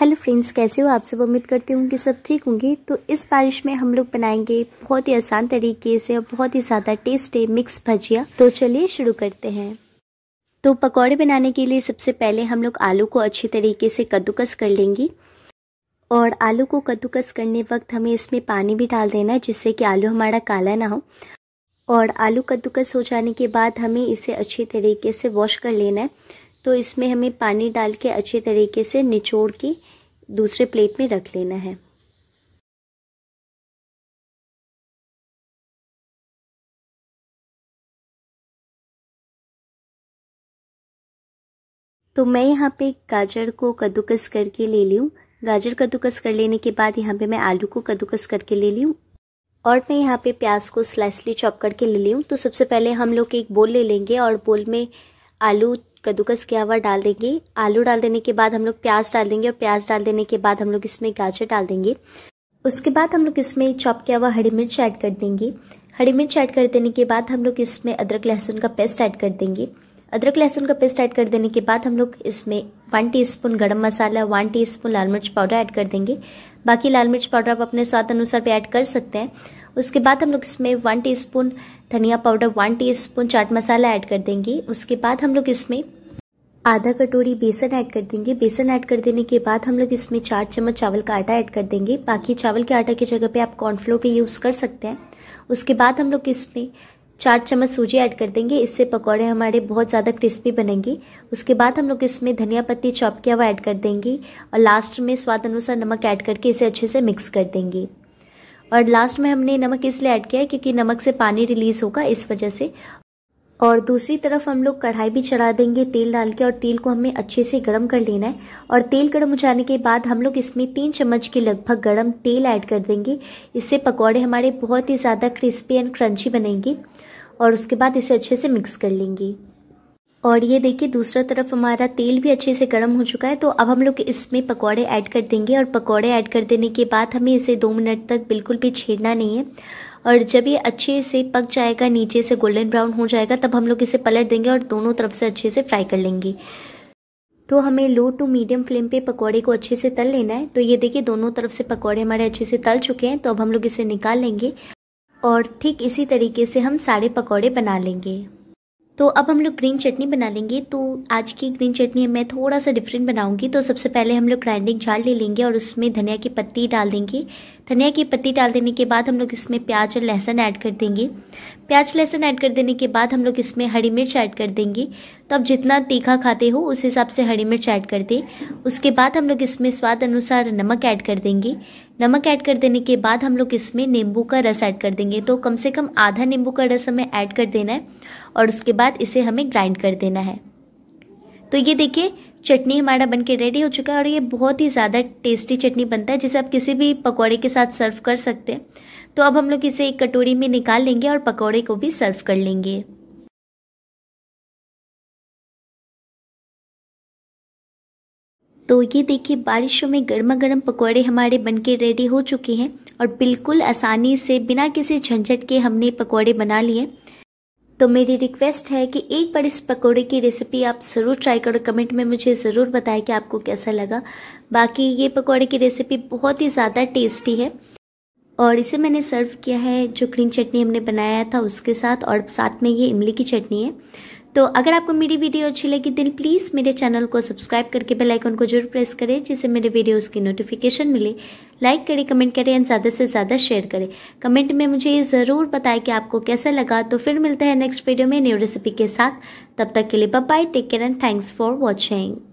hello friends कैसे हो आप सब उम्मीद करती हूँ कि सब ठीक होंगे तो इस बारिश में हम लोग बनाएंगे बहुत ही आसान तरीके से और बहुत ही ज़्यादा टेस्टी मिक्स भजिया तो चलिए शुरू करते हैं तो पकौड़े बनाने के लिए सबसे पहले हम लोग आलू को अच्छी तरीके से कद्दूकस कर लेंगे और आलू को कद्दूकस करने वक्त हमें इसमें पानी भी डाल देना है जिससे कि आलू हमारा काला ना हो और आलू कद्दूकस हो जाने के बाद हमें इसे अच्छी तरीके से वॉश कर लेना है तो इसमें हमें पानी डाल के अच्छे तरीके से निचोड़ के दूसरे प्लेट में रख लेना है तो मैं यहाँ पे गाजर को कद्दूकस करके ले ली हूँ गाजर कद्दूकस कर लेने के बाद यहाँ पे मैं आलू को कद्दूकस करके ले ली हूँ और मैं यहाँ पे प्याज को स्लाइसली चॉप करके ले ली हूँ तो सबसे पहले हम लोग एक बोल ले लेंगे और बोल में आलू कद्दूकस किया हुआ डाल देंगे आलू डाल देने के बाद हम लोग प्याज डाल देंगे और प्याज डाल देने के बाद हम लोग इसमें गाजर डाल देंगे उसके बाद हम लोग इसमें चॉप किया हुआ हरी मिर्च ऐड कर देंगे हरी मिर्च ऐड कर देने के बाद हम लोग इसमें अदरक लहसुन का पेस्ट ऐड कर देंगे अदरक लहसुन का पेस्ट ऐड कर देने के बाद हम लोग इसमें वन टीस्पून गरम मसाला वन टीस्पून लाल मिर्च पाउडर ऐड कर देंगे बाकी लाल मिर्च पाउडर आप अपने स्वाद अनुसार भी ऐड कर सकते हैं उसके बाद हम लोग इसमें वन टीस्पून धनिया powder one teaspoon chaat masala add कर देंगे उसके बाद हम लोग इसमें आधा कटोरी बेसन ऐड कर देंगे बेसन ऐड कर देने के बाद हम लोग इसमें चार चम्मच चावल का आटा ऐड कर देंगे बाकी चावल के आटा की जगह पे आप कॉर्नफ्लोर भी यूज़ कर सकते हैं उसके बाद हम लोग इसमें चार चम्मच सूजी ऐड कर देंगे इससे पकौड़े हमारे बहुत ज़्यादा क्रिस्पी बनेंगे उसके बाद हम लोग इसमें धनिया पत्ती चौप किया हुआ ऐड कर देंगे और लास्ट में स्वाद अनुसार नमक ऐड करके इसे अच्छे से मिक्स कर देंगे और लास्ट में हमने नमक इसलिए ऐड किया है क्योंकि नमक से पानी रिलीज होगा इस वजह से और दूसरी तरफ हम लोग कढ़ाई भी चढ़ा देंगे तेल डाल के और तेल को हमें अच्छे से गर्म कर लेना है और तेल गर्म हो जाने के बाद हम लोग इसमें तीन चम्मच के लगभग गर्म तेल ऐड कर देंगे इससे पकौड़े हमारे बहुत ही ज़्यादा क्रिस्पी एंड क्रंची बनेंगे और उसके बाद इसे अच्छे से मिक्स कर लेंगे और ये देखिए दूसरा तरफ हमारा तेल भी अच्छे से गर्म हो चुका है तो अब हम लोग इसमें पकौड़े ऐड कर देंगे और पकौड़े ऐड कर देने के बाद हमें इसे दो मिनट तक बिल्कुल भी छेड़ना नहीं है और जब ये अच्छे से पक जाएगा नीचे से गोल्डन ब्राउन हो जाएगा तब हम लोग इसे पलट देंगे और दोनों तरफ से अच्छे से फ्राई कर लेंगे तो हमें लो टू मीडियम फ्लेम पे पकौड़े को अच्छे से तल लेना है तो ये देखिए दोनों तरफ से पकौड़े हमारे अच्छे से तल चुके हैं तो अब हम लोग इसे निकाल लेंगे और ठीक इसी तरीके से हम सारे पकौड़े बना लेंगे तो अब हम लोग ग्रीन चटनी बना लेंगे तो आज की ग्रीन चटनी मैं थोड़ा सा डिफरेंट बनाऊंगी तो सबसे पहले हम लोग ग्राइंडिंग जार ले लेंगे और उसमें धनिया की पत्ती डाल देंगे धनिया की पत्ती डाल देने के बाद हम लोग इसमें प्याज और लहसुन ऐड कर देंगे प्याज लहसुन ऐड कर देने के बाद हम लोग इसमें हरी मिर्च ऐड कर देंगे तो आप जितना तीखा खाते हो उस हिसाब से हरी मिर्च ऐड कर दें उसके बाद हम लोग इसमें स्वाद अनुसार नमक ऐड कर देंगे नमक ऐड कर देने के बाद हम लोग इसमें नींबू का रस ऐड कर देंगे तो कम से कम आधा नींबू का रस हमें ऐड कर देना है और उसके बाद इसे हमें ग्राइंड कर देना है तो ये देखिए चटनी हमारा बन के रेडी हो चुका है और ये बहुत ही ज़्यादा टेस्टी चटनी बनता है जिसे आप किसी भी पकौड़े के साथ सर्व कर सकते हैं तो अब हम लोग इसे एक कटोरी में निकाल लेंगे और पकौड़े को भी सर्व कर लेंगे तो ये देखिए बारिशों में गर्मा गर्म पकौड़े हमारे बनके रेडी हो चुके हैं और बिल्कुल आसानी से बिना किसी झंझट के हमने पकौड़े बना लिए तो मेरी रिक्वेस्ट है कि एक बार इस पकोड़े की रेसिपी आप ज़रूर ट्राई करो कमेंट में मुझे ज़रूर बताएं कि आपको कैसा लगा बाकी ये पकोड़े की रेसिपी बहुत ही ज़्यादा टेस्टी है और इसे मैंने सर्व किया है जो ग्रीन चटनी हमने बनाया था उसके साथ और साथ में ये इमली की चटनी है तो अगर आपको मेरी वीडियो अच्छी लगी दिल प्लीज़ मेरे चैनल को सब्सक्राइब करके बेल आइकन को जरूर प्रेस करें जिससे मेरे वीडियोज़ की नोटिफिकेशन मिले लाइक करें कमेंट करें एंड ज़्यादा से ज़्यादा शेयर करें कमेंट में मुझे ये ज़रूर बताएं कि आपको कैसा लगा तो फिर मिलते हैं नेक्स्ट वीडियो में न्यू रेसिपी के साथ तब तक के लिए bye take care and thanks for watching